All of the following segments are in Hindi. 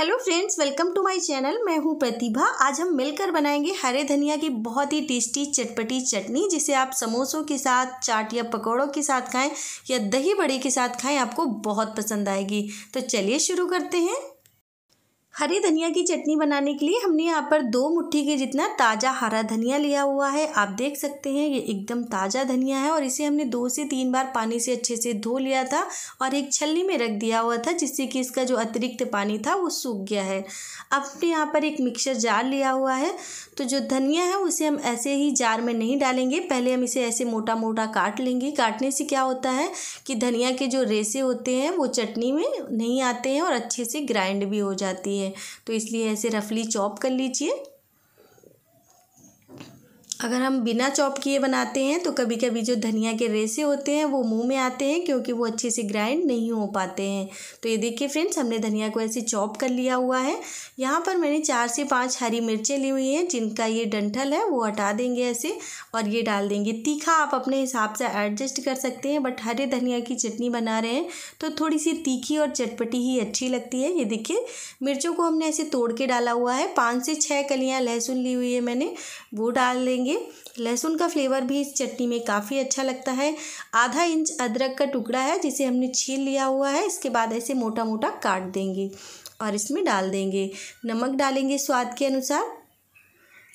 hello friends welcome to my channel मैं हूं प्रतिभा आज हम मिलकर बनाएंगे हरे धनिया की बहुत ही टेस्टी चटपटी चटनी जिसे आप समोसों के साथ चाट या पकौड़ों के साथ खाएं या दही बड़े के साथ खाएं आपको बहुत पसंद आएगी तो चलिए शुरू करते हैं हरी धनिया की चटनी बनाने के लिए हमने यहाँ पर दो मुट्ठी के जितना ताज़ा हरा धनिया लिया हुआ है आप देख सकते हैं ये एकदम ताज़ा धनिया है और इसे हमने दो से तीन बार पानी से अच्छे से धो लिया था और एक छलनी में रख दिया हुआ था जिससे कि इसका जो अतिरिक्त पानी था वो सूख गया है अब हमने यहाँ पर एक मिक्सर जार लिया हुआ है तो जो धनिया है उसे हम ऐसे ही जार में नहीं डालेंगे पहले हम इसे ऐसे मोटा मोटा काट लेंगे काटने से क्या होता है कि धनिया के जो रेसे होते हैं वो चटनी में नहीं आते हैं और अच्छे से ग्राइंड भी हो जाती है है तो इसलिए ऐसे रफली चॉप कर लीजिए अगर हम बिना चॉप किए बनाते हैं तो कभी कभी जो धनिया के रेसे होते हैं वो मुंह में आते हैं क्योंकि वो अच्छे से ग्राइंड नहीं हो पाते हैं तो ये देखिए फ्रेंड्स हमने धनिया को ऐसे चॉप कर लिया हुआ है यहाँ पर मैंने चार से पांच हरी मिर्चें ली हुई हैं जिनका ये डंठल है वो हटा देंगे ऐसे और ये डाल देंगे तीखा आप अपने हिसाब से एडजस्ट कर सकते हैं बट हरे धनिया की चटनी बना रहे हैं तो थोड़ी सी तीखी और चटपटी ही अच्छी लगती है ये देखिए मिर्चों को हमने ऐसे तोड़ के डाला हुआ है पाँच से छः कलियाँ लहसुन ली हुई है मैंने वो डाल देंगे लेंगे लहसुन का फ्लेवर भी इस चटनी में काफ़ी अच्छा लगता है आधा इंच अदरक का टुकड़ा है जिसे हमने छील लिया हुआ है इसके बाद ऐसे मोटा मोटा काट देंगे और इसमें डाल देंगे नमक डालेंगे स्वाद के अनुसार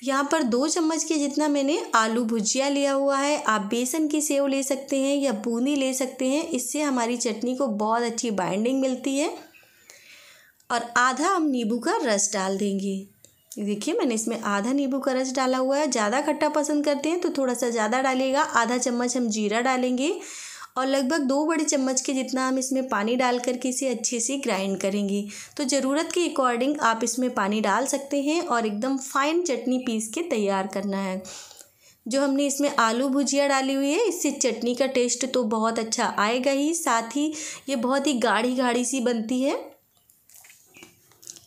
यहाँ पर दो चम्मच के जितना मैंने आलू भुजिया लिया हुआ है आप बेसन की सेव ले सकते हैं या बूंदी ले सकते हैं इससे हमारी चटनी को बहुत अच्छी बाइंडिंग मिलती है और आधा हम नींबू का रस डाल देंगे देखिए मैंने इसमें आधा नींबू का रस डाला हुआ है ज़्यादा खट्टा पसंद करते हैं तो थोड़ा सा ज़्यादा डालिएगा आधा चम्मच हम जीरा डालेंगे और लगभग दो बड़े चम्मच के जितना हम इसमें पानी डाल करके इसे अच्छे से ग्राइंड करेंगे तो ज़रूरत के अकॉर्डिंग आप इसमें पानी डाल सकते हैं और एकदम फाइन चटनी पीस के तैयार करना है जो हमने इसमें आलू भुजिया डाली हुई है इससे चटनी का टेस्ट तो बहुत अच्छा आएगा ही साथ ही ये बहुत ही गाढ़ी गाढ़ी सी बनती है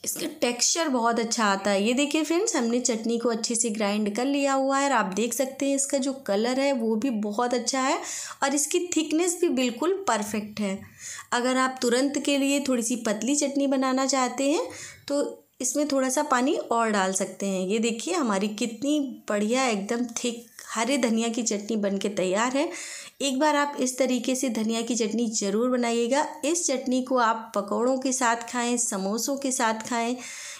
इसका टेक्सचर बहुत अच्छा आता है ये देखिए फ्रेंड्स हमने चटनी को अच्छे से ग्राइंड कर लिया हुआ है और आप देख सकते हैं इसका जो कलर है वो भी बहुत अच्छा है और इसकी थिकनेस भी बिल्कुल परफेक्ट है अगर आप तुरंत के लिए थोड़ी सी पतली चटनी बनाना चाहते हैं तो इसमें थोड़ा सा पानी और डाल सकते हैं ये देखिए हमारी कितनी बढ़िया एकदम थिक हरे धनिया की चटनी बन के तैयार है एक बार आप इस तरीके से धनिया की चटनी ज़रूर बनाइएगा इस चटनी को आप पकौड़ों के साथ खाएं समोसों के साथ खाएं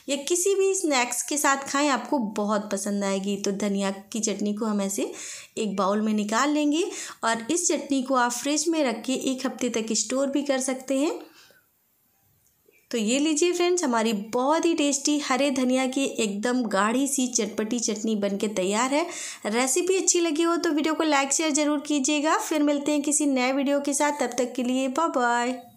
या किसी भी स्नैक्स के साथ खाएं आपको बहुत पसंद आएगी तो धनिया की चटनी को हम ऐसे एक बाउल में निकाल लेंगे और इस चटनी को आप फ्रिज में रख के एक हफ्ते तक स्टोर भी कर सकते हैं तो ये लीजिए फ्रेंड्स हमारी बहुत ही टेस्टी हरे धनिया की एकदम गाढ़ी सी चटपटी चटनी बनके तैयार है रेसिपी अच्छी लगी हो तो वीडियो को लाइक शेयर ज़रूर कीजिएगा फिर मिलते हैं किसी नए वीडियो के साथ तब तक के लिए बाय बाय